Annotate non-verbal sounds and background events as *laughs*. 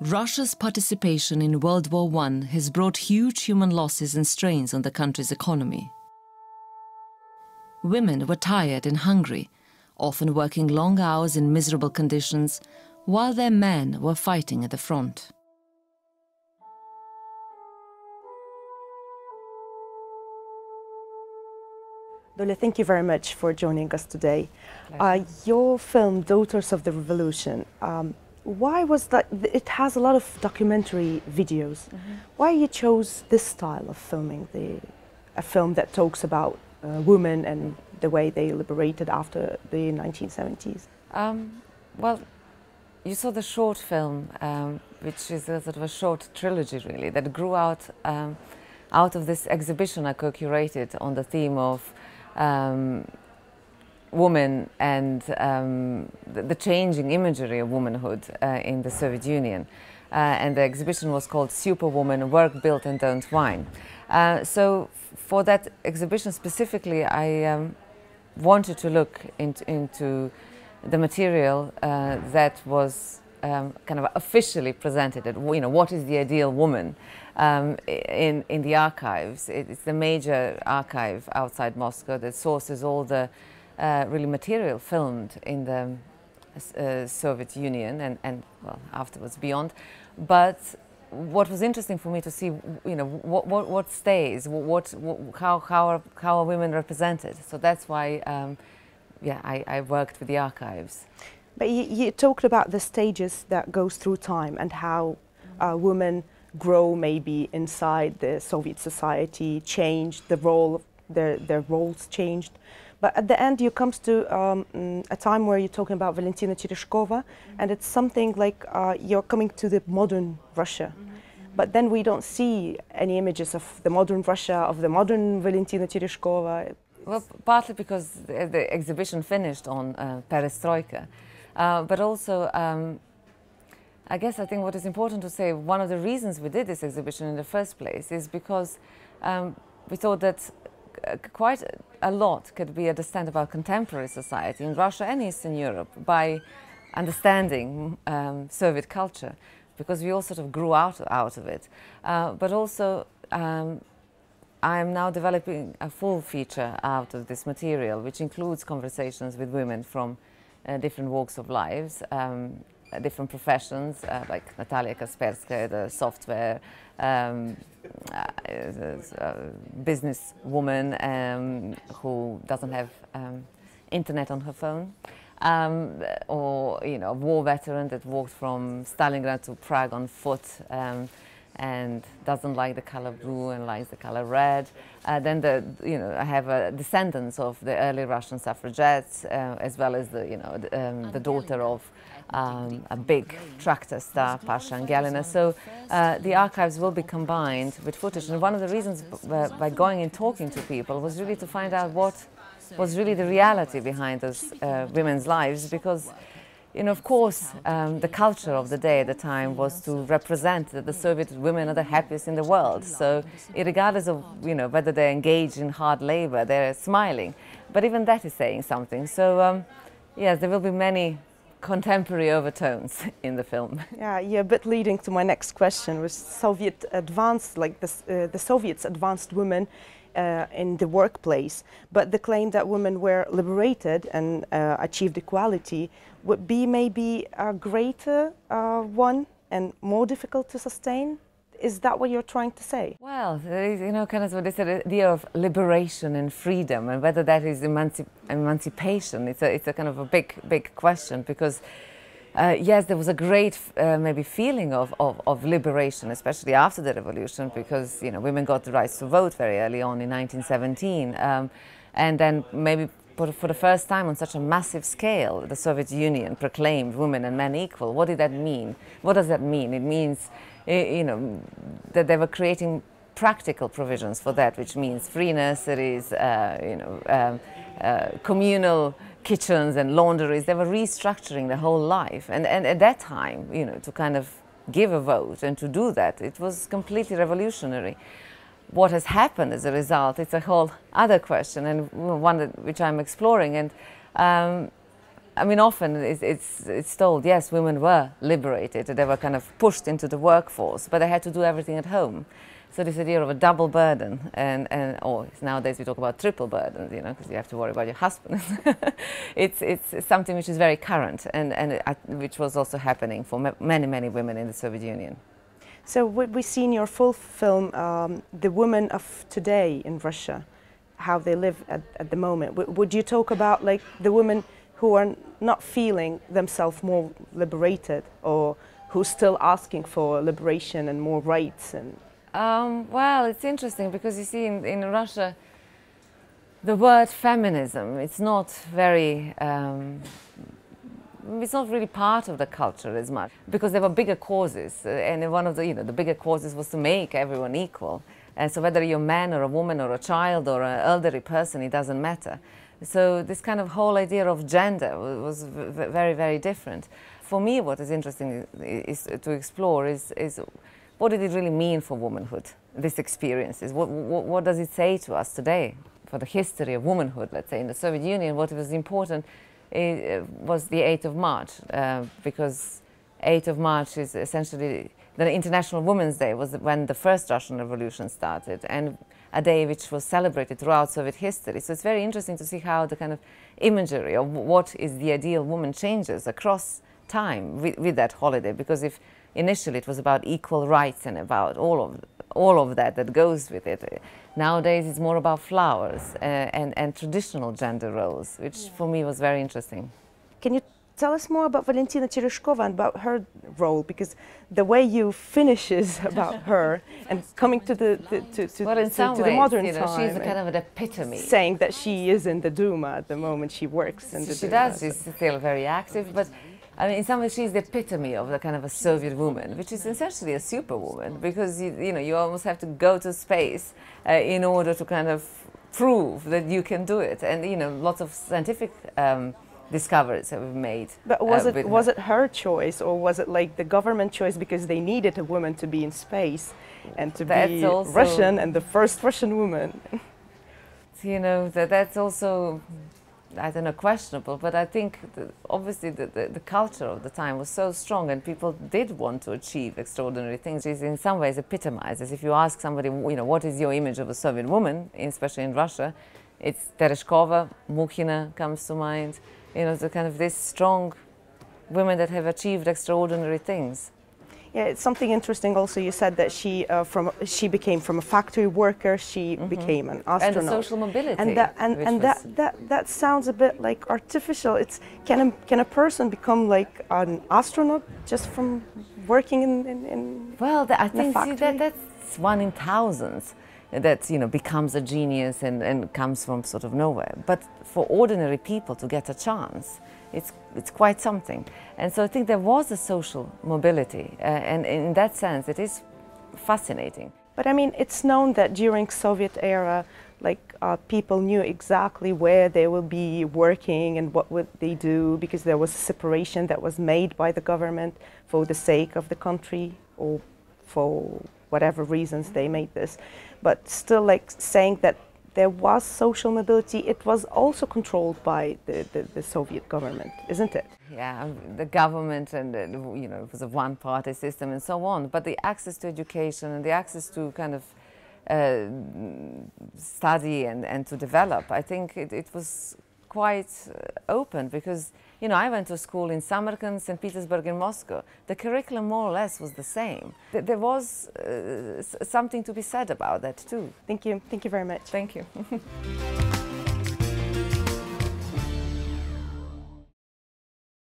Russia's participation in World War I has brought huge human losses and strains on the country's economy. Women were tired and hungry, often working long hours in miserable conditions, while their men were fighting at the front. Dolly, thank you very much for joining us today. Uh, your film, Daughters of the Revolution, um, why was that? It has a lot of documentary videos. Mm -hmm. Why you chose this style of filming, the, a film that talks about uh, women and the way they liberated after the 1970s? Um, well, you saw the short film, um, which is a sort of a short trilogy, really, that grew out um, out of this exhibition I co-curated on the theme of um, woman and um, the, changing imagery of womanhood uh, in the Soviet Union. Uh, and the exhibition was called Superwoman Work, Build and Don't Whine. Uh, so, for that exhibition specifically, I um, wanted to look into, into the material uh, that was um, kind of officially presented at, you know, what is the ideal woman um, in, in the archives. It's the major archive outside Moscow that sources all the uh, really material filmed in the uh, Soviet Union and, and well afterwards beyond. But what was interesting for me to see, you know, what what, what stays, what, what how how are how are women represented? So that's why, um, yeah, I, I worked with the archives. But you, you, talked about the stages that goes through time and how uh, women grow maybe inside the Soviet society, change the role, their their roles changed. But at the end, you come to um, mm, a time where you're talking about Valentina Tereshkova, mm -hmm. and it's something like uh, you're coming to the modern Russia. Mm -hmm. But then we don't see any images of the modern Russia, of the modern Valentina Tereshkova. Well, partly because the, the exhibition finished on uh, Perestroika, uh, but also um, I guess I think what is important to say, one of the reasons we did this exhibition in the first place is because um, we thought that uh, quite a lot could be understood about contemporary society in Russia and Eastern Europe by understanding um, Soviet culture, because we all sort of grew out, out of it. Uh, but also, um, I am now developing a full feature out of this material, which includes conversations with women from uh, different walks of lives, um, uh, different professions, uh, like Natalia Kasperska, the software um, uh, uh, business woman um, who doesn't have um, internet on her phone, um, or you know, a war veteran that walked from Stalingrad to Prague on foot. Um, and doesn't like the color blue and likes the color red. Uh, then the, you know, I have descendants of the early Russian suffragettes, uh, as well as the, you know, the, um, the daughter of um, a big tractor star, Pasha Angelina. So uh, the archives will be combined with footage. And one of the reasons by going and talking to people was really to find out what was really the reality behind those uh, women's lives, because and of course, um, the culture of the day at the time was to represent that the Soviet women are the happiest in the world. So, regardless of you know whether they're engaged in hard labor, they're smiling. But even that is saying something. So, um, yes, there will be many contemporary overtones *laughs* in the film. Yeah, yeah, but leading to my next question was Soviet advanced, like the, uh, the Soviets advanced women uh, in the workplace, but the claim that women were liberated and uh, achieved equality would be maybe a greater uh, one and more difficult to sustain? Is that what you're trying to say? Well, you know, kind of what this idea of liberation and freedom, and whether that is emancipation, it's a, it's a kind of a big, big question because uh, yes, there was a great uh, maybe feeling of, of, of, liberation, especially after the revolution, because you know women got the right to vote very early on in 1917, um, and then maybe for the first time on such a massive scale, the Soviet Union proclaimed women and men equal. What did that mean? What does that mean? It means, you know, that they were creating practical provisions for that, which means free nurseries, uh, you know, um, uh, communal kitchens and laundries. They were restructuring their whole life. And, and at that time, you know, to kind of give a vote and to do that, it was completely revolutionary. What has happened as a result, it's a whole other question and one that, which I'm exploring. And um, I mean, often it's, it's, it's, told, yes, women were liberated, they were kind of pushed into the workforce, but they had to do everything at home. So this idea of a double burden, and, and oh, nowadays we talk about triple burdens, you know, because you have to worry about your husband. *laughs* it's, it's something which is very current and, and uh, which was also happening for ma many, many women in the Soviet Union. So what we see in your full film, um, the women of today in Russia, how they live at, at the moment. W would you talk about like the women who are not feeling themselves more liberated or who's still asking for liberation and more rights and um, well, it's interesting because you see, in, in Russia, the word feminism it's not very um, it's not really part of the culture as much because there were bigger causes uh, and one of the you know the bigger causes was to make everyone equal and so whether you're a man or a woman or a child or an elderly person it doesn't matter so this kind of whole idea of gender was very very different for me what is interesting is to explore is is what did it really mean for womanhood, these experiences? What, what, what does it say to us today for the history of womanhood, let's say, in the Soviet Union? What was important eh, eh, was the 8th of March, uh, because 8th of March is essentially the International Women's Day was when the first Russian Revolution started, and a day which was celebrated throughout Soviet history. So it's very interesting to see how the kind of imagery of what is the ideal woman changes across time with, with that holiday, because if initially it was about equal rights and about all of all of that that goes with it. Nowadays it's more about flowers uh, and, and traditional gender roles, which yeah. for me was very interesting. Can you tell us more about Valentina Chirushkova and about her role because the way you finishes *laughs* about her *laughs* and coming to the, the to, to, well, in to, some to ways, the modern you know, time she's kind of an epitome saying that she is in the Duma at the moment she works in the she Duma, does she's still very active but I mean, in some ways, she's the epitome of the kind of a Soviet woman, which is essentially a superwoman because you, you know you almost have to go to space uh, in order to kind of prove that you can do it, and you know lots of scientific. Um, discoveries that we've made. But was uh, it was her. it her choice or was it like the government choice because they needed a woman to be in space and to that's be Russian and the first Russian woman? *laughs* You know that that's also I don't know, questionable, but I think obviously the, the, the, culture of the time was so strong and people did want to achieve extraordinary things. It's in some ways epitomizes. If you ask somebody, you know, what is your image of a Soviet woman, especially in Russia, it's Tereshkova, Mukhina comes to mind, you know, the kind of this strong women that have achieved extraordinary things. Yeah, it's something interesting. Also, you said that she uh, from she became from a factory worker. She mm -hmm. became an astronaut. And social mobility. And that and, and that, that that sounds a bit like artificial. It's can a, can a person become like an astronaut just from working in in, in well, the, I think see, that that's one in thousands that you know becomes a genius and, and comes from sort of nowhere. But for ordinary people to get a chance, it's it's quite something. And so I think there was a social mobility, uh, and in that sense, it is fascinating. But I mean, it's known that during Soviet era, like uh, people knew exactly where they will be working and what would they do because there was a separation that was made by the government for the sake of the country or for whatever reasons they made this. But still, like saying that there was social mobility, it was also controlled by the, the, the Soviet government, isn't it? Yeah, the government and, the, you know, it was a one-party system and so on. But the access to education and the access to kind of uh, study and, and to develop, I think it, it was quite uh, open because, you know, I went to school in Samarkand, St. Petersburg, and Moscow. The curriculum more or less was the same. There was uh, something to be said about that too. Thank you. Thank you very much. Thank you. *laughs*